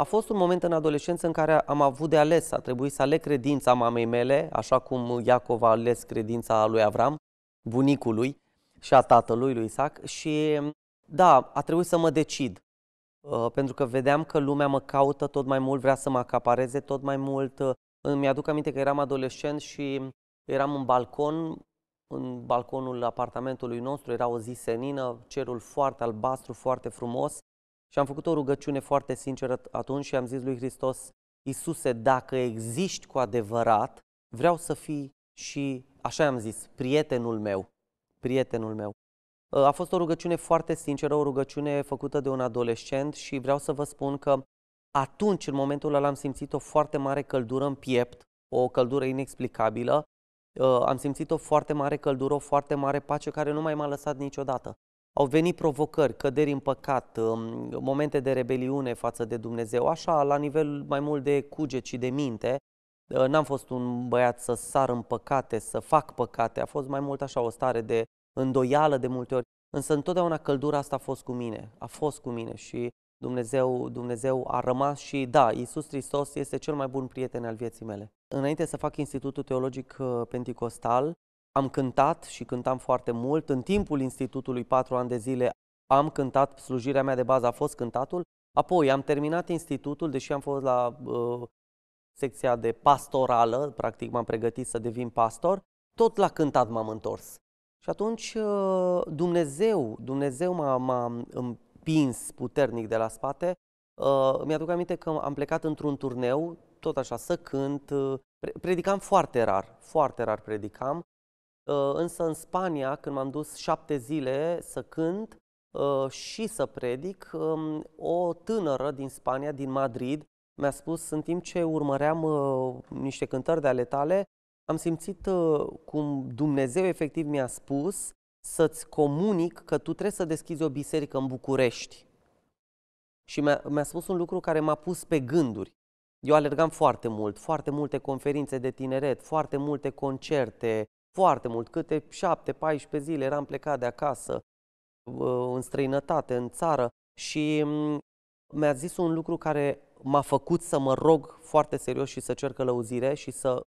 A fost un moment în adolescență în care am avut de ales, a trebuit să aleg credința mamei mele, așa cum Iacov a ales credința lui Avram, bunicului și a tatălui lui Isaac și da, a trebuit să mă decid. Uh, pentru că vedeam că lumea mă caută tot mai mult, vrea să mă acapareze tot mai mult. Uh, îmi aduc aminte că eram adolescent și eram în balcon, în balconul apartamentului nostru, era o zi senină, cerul foarte albastru, foarte frumos și am făcut o rugăciune foarte sinceră atunci și am zis lui Hristos, Iisuse, dacă existi cu adevărat, vreau să fii și, așa am zis, prietenul meu, prietenul meu. Uh, a fost o rugăciune foarte sinceră, o rugăciune făcută de un adolescent și vreau să vă spun că atunci, în momentul ăla, am simțit o foarte mare căldură în piept, o căldură inexplicabilă. Uh, am simțit o foarte mare căldură, o foarte mare pace care nu mai m-a lăsat niciodată au venit provocări, căderi în păcat, um, momente de rebeliune față de Dumnezeu, așa, la nivel mai mult de cuget și de minte. Uh, n-am fost un băiat să sar în păcate, să fac păcate, a fost mai mult așa o stare de îndoială de multe ori, însă întotdeauna căldura asta a fost cu mine, a fost cu mine și Dumnezeu, Dumnezeu a rămas și da, Iisus Hristos este cel mai bun prieten al vieții mele. Înainte să fac Institutul Teologic uh, Pentecostal, am cântat și cântam foarte mult. În timpul institutului, patru ani de zile, am cântat, slujirea mea de bază a fost cântatul. Apoi am terminat institutul, deși am fost la uh, secția de pastorală, practic m-am pregătit să devin pastor, tot la cântat m-am întors. Și atunci uh, Dumnezeu, Dumnezeu m-a, m-a împins puternic de la spate. Uh, mi-aduc aminte că am plecat într-un turneu, tot așa, să cânt. Uh, predicam foarte rar, foarte rar predicam. Uh, însă în Spania, când m-am dus șapte zile să cânt uh, și să predic, um, o tânără din Spania, din Madrid, mi-a spus, în timp ce urmăream uh, niște cântări de ale tale, am simțit cum Dumnezeu efectiv mi-a spus să-ți comunic că tu trebuie să deschizi o biserică în București. Și mi-a, mi spus un lucru care m-a pus pe gânduri. Eu alergam foarte mult, foarte multe conferințe de tineret, foarte multe concerte, foarte mult, câte 7-14 zile eram plecat de acasă, în străinătate, în țară și mm, mi-a zis un lucru care m-a făcut să mă rog foarte serios și să cer călăuzire și să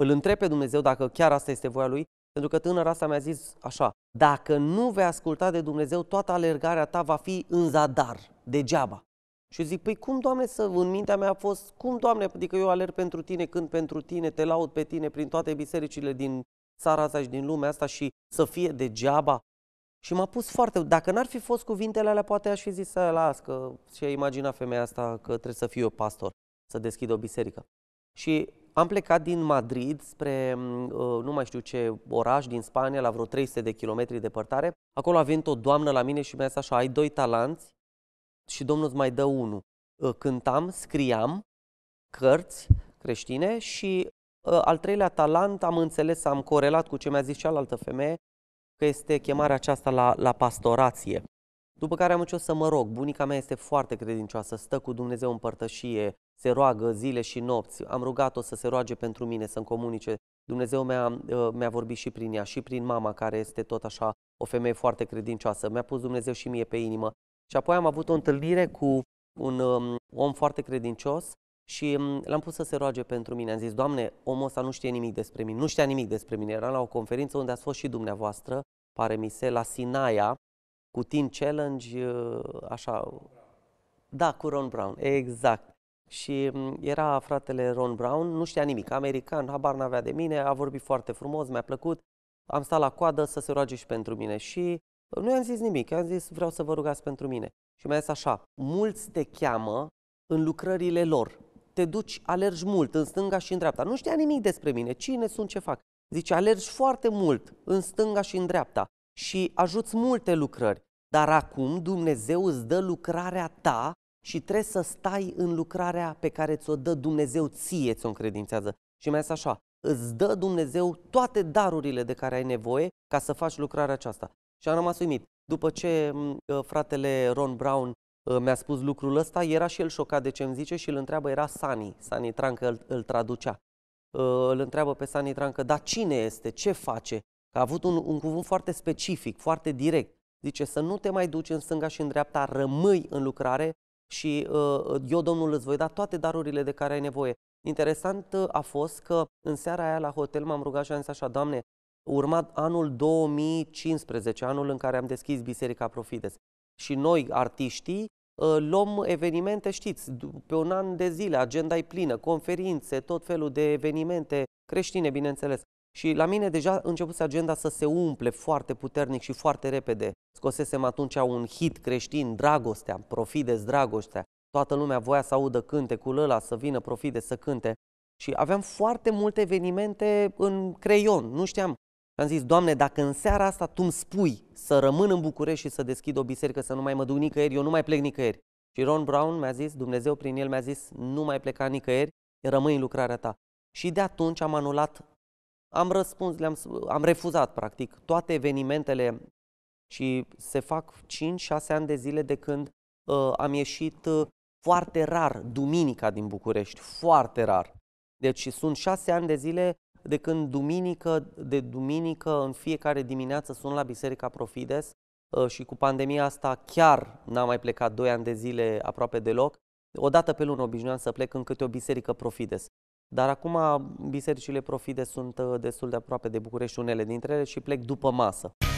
îl întreb pe Dumnezeu dacă chiar asta este voia lui, pentru că tânăra asta mi-a zis așa, dacă nu vei asculta de Dumnezeu, toată alergarea ta va fi în zadar, degeaba. Și eu zic, păi cum, Doamne, să, în mintea mea a fost, cum, Doamne, adică eu alerg pentru tine, când pentru tine, te laud pe tine prin toate bisericile din țara asta și din lumea asta și să fie degeaba. Și m-a pus foarte... Dacă n-ar fi fost cuvintele alea, poate aș fi zis să las, că și-a imaginat femeia asta că trebuie să fie o pastor, să deschid o biserică. Și am plecat din Madrid spre mm, uh, nu mai știu ce oraș din Spania, la vreo 300 de kilometri departare. Acolo a venit o doamnă la mine și mi-a zis așa, ai doi talanți și Domnul îți mai dă unul. Uh, cântam, scriam cărți creștine și Ă, al treilea talent, am înțeles, am corelat cu ce mi-a zis cealaltă femeie, că este chemarea aceasta la, la pastorație. După care am început să mă rog. Bunica mea este foarte credincioasă, stă cu Dumnezeu în părtășie, se roagă zile și nopți. Am rugat-o să se roage pentru mine, să-mi comunice. Dumnezeu mi-a, ă, mi-a vorbit și prin ea, și prin mama, care este tot așa o femeie foarte credincioasă. Mi-a pus Dumnezeu și mie pe inimă. Și apoi am avut o întâlnire cu un um, om foarte credincios și mm, l-am pus să se roage pentru mine. Am zis, Doamne, omul ăsta nu știe nimic despre mine. Nu știa nimic despre mine. Era la o conferință unde ați fost și dumneavoastră, pare mi se, la Sinaia, cu Teen Challenge, uh, așa... Da, cu Ron Brown, exact. Și mm, era fratele Ron Brown, nu știa nimic, american, habar n-avea de mine, a vorbit foarte frumos, mi-a plăcut. Am stat la coadă să se roage și pentru mine și nu i-am zis nimic, i-am zis vreau să vă rugați pentru mine. Și mi-a zis așa, mulți te cheamă în lucrările lor, te duci, alergi mult în stânga și în dreapta. Nu știa nimic despre mine, cine sunt, ce fac. Zice, alergi foarte mult în stânga și în dreapta și ajuți multe lucrări. Dar acum Dumnezeu îți dă lucrarea ta și trebuie să stai în lucrarea pe care ți-o dă Dumnezeu ție, ți-o încredințează. Și mai este așa, îți dă Dumnezeu toate darurile de care ai nevoie ca să faci lucrarea aceasta. Și am rămas uimit. După ce fratele Ron Brown Ă, mi-a spus lucrul ăsta, era și el șocat de ce îmi zice și îl întreabă, era Sani, Sani Trancă îl, îl traducea. Ă, îl întreabă pe Sani Trancă, dar cine este, ce face? Că a avut un, un cuvânt foarte specific, foarte direct. Zice să nu te mai duci în stânga și în dreapta, rămâi în lucrare și ă, eu, Domnul, îți voi da toate darurile de care ai nevoie. Interesant a fost că în seara aia la hotel m-am rugat și am zis așa, Doamne, urmat anul 2015, anul în care am deschis Biserica Profides și noi, artiștii, uh, luăm evenimente, știți, pe un an de zile, agenda e plină, conferințe, tot felul de evenimente creștine, bineînțeles. Și la mine deja începuse agenda să se umple foarte puternic și foarte repede. Scosesem atunci un hit creștin, Dragostea, Profides Dragostea. Toată lumea voia să audă cântecul ăla, să vină Profides să cânte. Și aveam foarte multe evenimente în creion, nu știam am zis, Doamne, dacă în seara asta Tu îmi spui să rămân în București și să deschid o biserică, să nu mai mă duc nicăieri, eu nu mai plec nicăieri. Și Ron Brown mi-a zis, Dumnezeu prin el mi-a zis, nu mai pleca nicăieri, rămâi în lucrarea ta. Și de atunci am anulat, am răspuns, le-am, am refuzat practic toate evenimentele și se fac 5-6 ani de zile de când uh, am ieșit uh, foarte rar duminica din București, foarte rar. Deci sunt șase ani de zile de când duminică de duminică în fiecare dimineață sunt la Biserica Profides uh, și cu pandemia asta chiar n-am mai plecat 2 ani de zile aproape deloc. O dată pe lună obișnuiam să plec în câte o biserică Profides. Dar acum bisericile Profides sunt uh, destul de aproape de București, unele dintre ele, și plec după masă.